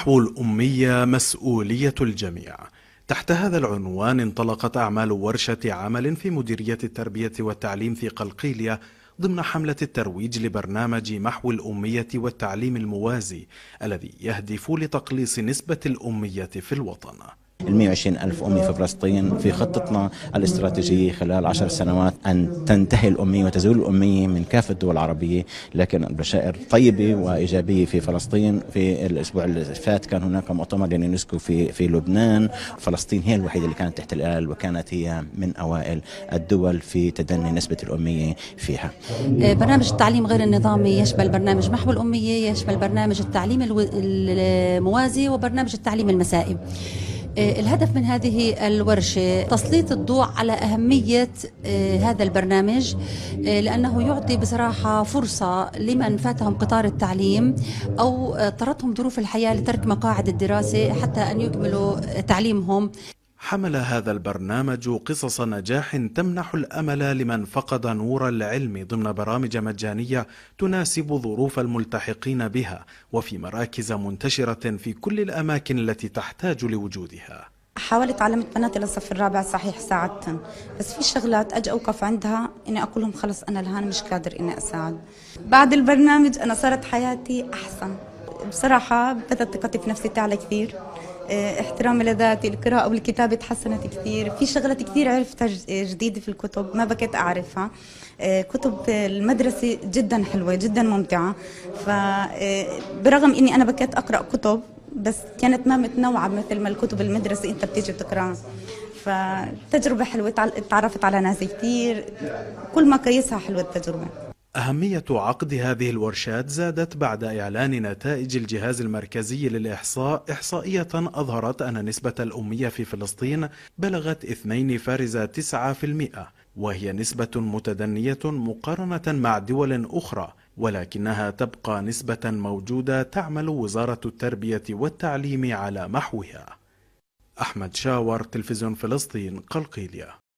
نحو الأمية مسؤولية الجميع تحت هذا العنوان انطلقت أعمال ورشة عمل في مديرية التربية والتعليم في قلقيلية ضمن حملة الترويج لبرنامج محو الأمية والتعليم الموازي الذي يهدف لتقليص نسبة الأمية في الوطن ال 120 ألف أمي في فلسطين في خطتنا الاستراتيجية خلال عشر سنوات أن تنتهي الأمية وتزول الأمية من كافة الدول العربية لكن البشائر طيبة وإيجابية في فلسطين في الأسبوع اللي فات كان هناك مؤتمر لليونسكو في في لبنان فلسطين هي الوحيدة اللي كانت تحت الآل وكانت هي من أوائل الدول في تدني نسبة الأمية فيها آه، برنامج التعليم غير النظامي يشمل برنامج محو الأمية يشمل برنامج التعليم الموازي وبرنامج التعليم المسائي آه، الهدف من هذه الورشة تسليط الضوء على أهمية آه، هذا البرنامج آه، لأنه يعطي بصراحة فرصة لمن فاتهم قطار التعليم أو اضطرتهم ظروف الحياة لترك مقاعد الدراسة حتى أن يكملوا تعليمهم حمل هذا البرنامج قصص نجاح تمنح الامل لمن فقد نور العلم ضمن برامج مجانيه تناسب ظروف الملتحقين بها وفي مراكز منتشره في كل الاماكن التي تحتاج لوجودها حاولت علمت بناتي للصف الرابع صحيح ساعدتهم بس في شغلات اجي اوقف عندها اني اقول لهم خلص انا الهان مش قادر اني اساعد بعد البرنامج انا صارت حياتي احسن بصراحة بدأت ثقتي في نفسي تعلى كثير آه، احترامي لذاتي القراءة والكتابة تحسنت كثير في شغلات كثير عرفتها جديدة في الكتب ما بكيت أعرفها آه، كتب المدرسة جدا حلوة جدا ممتعة فبرغم آه، أني أنا بكيت أقرأ كتب بس كانت ما متنوعة مثل ما الكتب المدرسة أنت بتيجي بتقرأها فتجربة حلوة تعرفت على ناس كثير كل ما قيسها حلوة التجربة أهمية عقد هذه الورشات زادت بعد إعلان نتائج الجهاز المركزي للإحصاء إحصائية أظهرت أن نسبة الأمية في فلسطين بلغت 2 فارزة 9% وهي نسبة متدنية مقارنة مع دول أخرى ولكنها تبقى نسبة موجودة تعمل وزارة التربية والتعليم على محوها أحمد شاور تلفزيون فلسطين قلقيليه